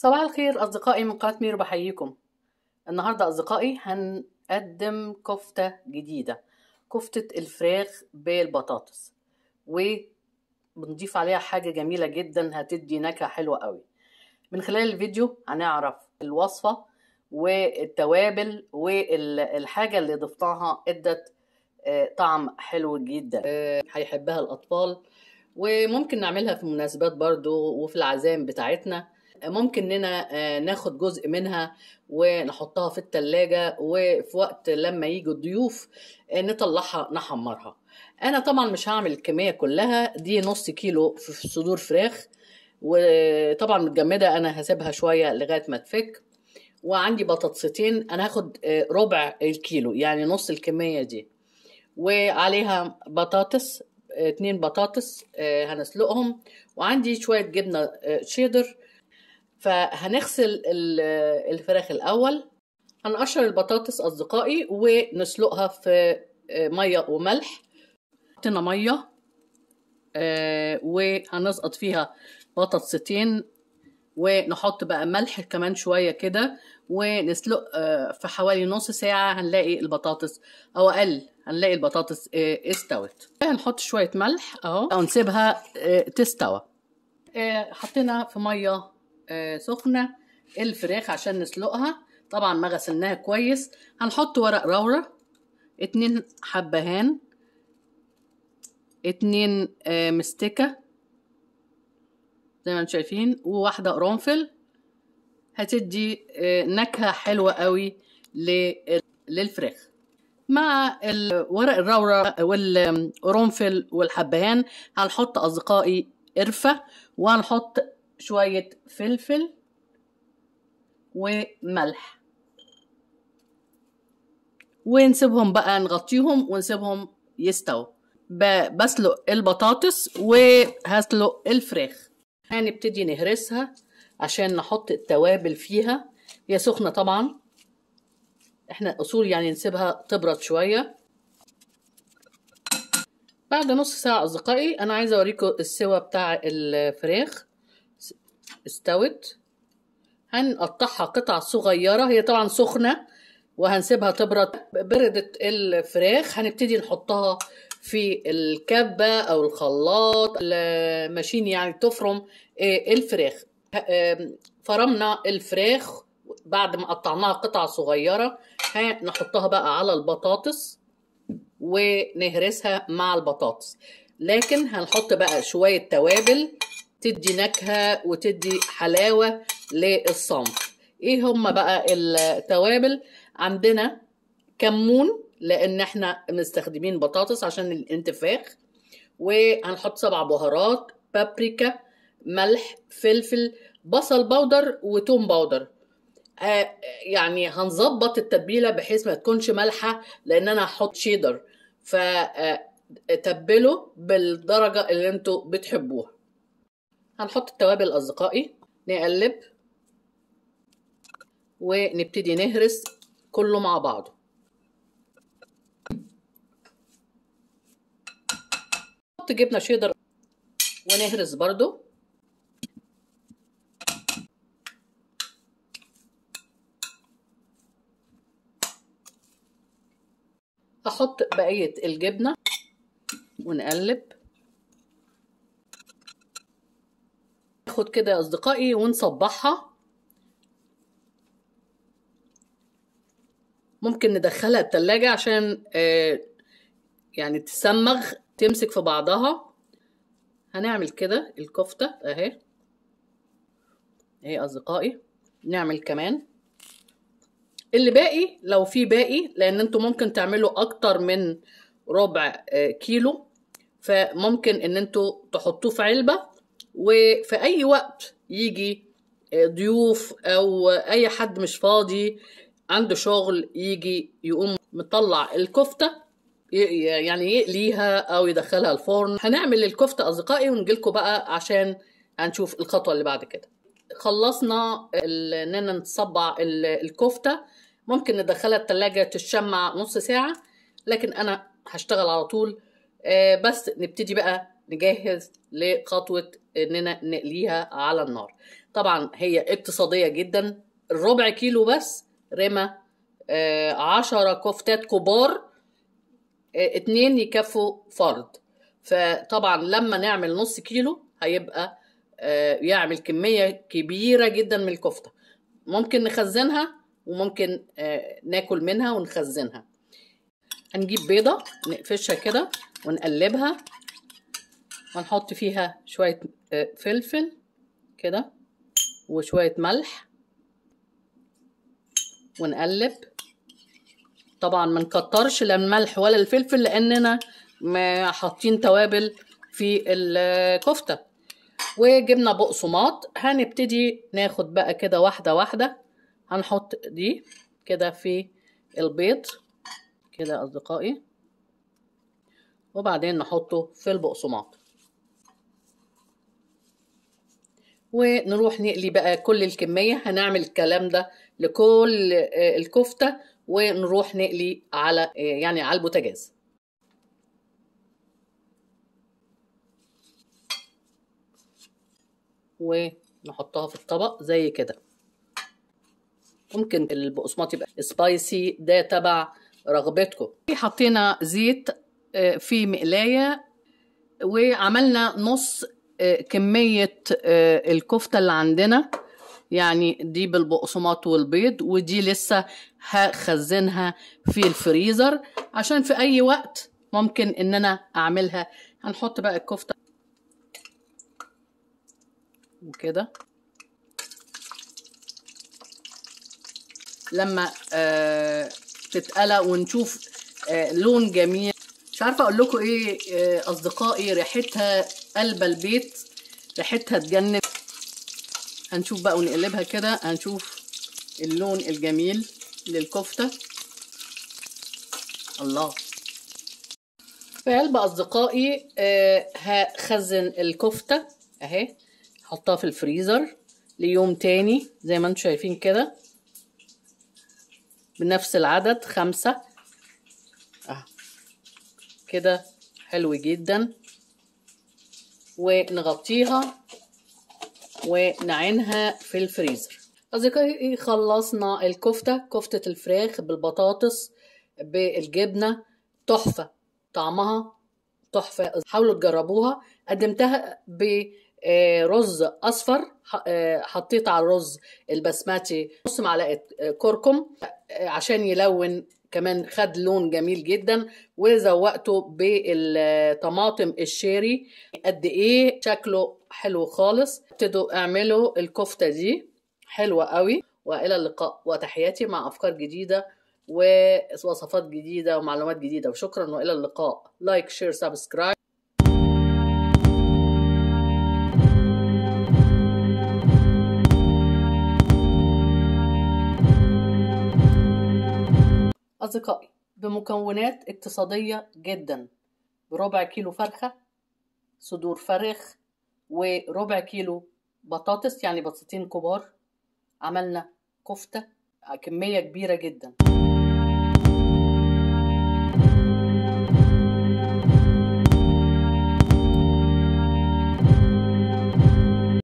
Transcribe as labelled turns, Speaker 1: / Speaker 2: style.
Speaker 1: صباح الخير أصدقائي من قناة مير بحييكم النهاردة أصدقائي هنقدم كفتة جديدة كفتة الفراخ بالبطاطس وبنضيف عليها حاجة جميلة جدا هتدي نكهة حلوة قوي من خلال الفيديو هنعرف الوصفة والتوابل والحاجة اللي ضفتها ادت آه، طعم حلو جدا آه، هيحبها الأطفال وممكن نعملها في مناسبات برضو وفي العزام بتاعتنا ممكن اننا آه، ناخد جزء منها ونحطها في التلاجة وفي وقت لما يجي الضيوف آه، نطلعها نحمرها انا طبعا مش هعمل الكمية كلها دي نص كيلو في صدور فراخ وطبعا متجمدة انا هسيبها شوية لغاية ما تفك وعندي بطاطستين انا هاخد آه، ربع الكيلو يعني نص الكمية دي وعليها بطاطس اتنين بطاطس هنسلقهم وعندي شوية جبنة شيدر فهنغسل الفراخ الأول هنقشر البطاطس أصدقائي ونسلقها في آه، مية وملح حطينا مية آه، وهنسقط فيها بطاطستين ونحط بقى ملح كمان شوية كده ونسلق آه، في حوالي نص ساعة هنلاقي البطاطس أو أقل هنلاقي البطاطس استوت هنحط شوية ملح أهو ونسيبها تستوى حطينا في مية آه، سخنه الفراخ عشان نسلقها طبعا ما غسلناها كويس هنحط ورق رورة اتنين حبهان اتنين آه، مستكة زي ما انتم شايفين وواحدة قرنفل هتدي آه، نكهة حلوة قوي للفراخ مع ورق الرورة والقرنفل والحبهان هنحط أصدقائي قرفة وهنحط شوية فلفل وملح ونسيبهم بقى نغطيهم ونسيبهم يستووا بسلق البطاطس وهسلق الفراخ هنبتدي نهرسها عشان نحط التوابل فيها هي سخنة طبعا احنا اصول يعني نسيبها تبرد شوية بعد نص ساعة أصدقائي أنا عايزة أوريكم السوا بتاع الفراخ استوت هنقطعها قطع صغيرة هي طبعا سخنة وهنسيبها تبرد بردت الفراخ هنبتدي نحطها في الكبة أو الخلاط الماشين يعني تفرم آه، الفراخ فرمنا الفراخ بعد ما قطعناها قطع صغيرة هنحطها بقى على البطاطس ونهرسها مع البطاطس لكن هنحط بقى شوية توابل تدي نكهة وتدي حلاوة للصنف ايه هما بقى التوابل عندنا كمون لان احنا مستخدمين بطاطس عشان الانتفاخ وهنحط سبع بهارات بابريكا ملح فلفل بصل باودر وتوم باودر آه، يعني هنظبط التتبيله بحيث ما تكونش مالحه لان انا هحط شيدر فتبلوا آه، بالدرجه اللي انتوا بتحبوها هنحط التوابل أصدقائي نقلب ونبتدي نهرس كله مع بعضه نحط جبنة شيدر ونهرس برضو احط بقية الجبنة ونقلب ناخد كده يا أصدقائي ونصبحها ممكن ندخلها التلاجة عشان آه، يعني تسمغ تمسك في بعضها هنعمل كده الكفتة اهي اهي أصدقائي نعمل كمان اللي باقي لو في باقي لأن انتوا ممكن تعملوا أكتر من ربع آه، كيلو فممكن ان انتوا تحطوه في علبة وفي أي وقت يجي آه، ضيوف أو أي حد مش فاضي عنده شغل يجي يقوم مطلع الكفتة يعني يقليها أو يدخلها الفرن هنعمل الكفتة أصدقائي ونجيلكوا بقى عشان هنشوف الخطوة اللي بعد كده خلصنا اننا نصبع الكفتة ممكن ندخلها التلاجة تشمع نص ساعة لكن انا هشتغل على طول آه، بس نبتدي بقى نجهز لخطوه اننا نقليها على النار طبعا هي اقتصاديه جدا الربع كيلو بس رمى آه عشرة كفتات كبار آه اتنين يكفوا فرد فطبعا لما نعمل نص كيلو هيبقى آه يعمل كمية كبيرة جدا من الكفتة ممكن نخزنها وممكن آه، ناكل منها ونخزنها هنجيب بيضة نقفشها كده ونقلبها هنحط فيها شوية آه، فلفل كده وشوية ملح ونقلب طبعا ما نكترش لا الملح ولا الفلفل لاننا حاطين توابل في الكفته وجبنا بقسماط هنبتدي ناخد بقى كده واحده واحده هنحط دي كده في البيض كده اصدقائي وبعدين نحطه في البقسماط ونروح نقلي بقى كل الكمية هنعمل الكلام ده لكل آه، الكفتة ونروح نقلي على آه، يعني على البوتاجاز ونحطها في الطبق زي كده ممكن البقسماط يبقى سبايسي ده تبع رغبتكم حطينا زيت آه، في مقلايه وعملنا نص كمية آه، الكفتة اللي عندنا يعني دي بالبقسماط والبيض ودي لسه هخزنها في الفريزر عشان في اي وقت ممكن ان انا اعملها هنحط بقى الكفتة وكده لما آه، تتقلى ونشوف آه، لون جميل مش عارفه اقول لكم ايه آه، اصدقائي ريحتها قلبه البيت ريحتها تجنن هنشوف بقى ونقلبها كده هنشوف اللون الجميل للكفته الله في قلب أصدقائي آه، هخزن الكفتة أهي هحطها في الفريزر ليوم تاني زي ما انتم شايفين كده بنفس العدد خمسة كده حلو جدا ونغطيها ونعينها في الفريزر أصدقائي خلصنا الكفتة كفتة الفراخ بالبطاطس بالجبنة تحفة طعمها تحفة حاولوا تجربوها قدمتها برز أصفر حطيت على الرز البسماتي نص معلقة كركم عشان يلون كمان خد لون جميل جدا وزوقته بالطماطم الشيري قد ايه شكله حلو خالص ابتدوا اعملوا الكفته دي حلوه قوي والى اللقاء وتحياتي مع افكار جديده ووصفات جديده ومعلومات جديده وشكرا والى اللقاء لايك شير سبسكرايب أصدقائي بمكونات اقتصادية جدا ربع كيلو فرخة صدور فرخ وربع كيلو بطاطس يعني بطاطين كبار عملنا كفتة كمية كبيرة جدا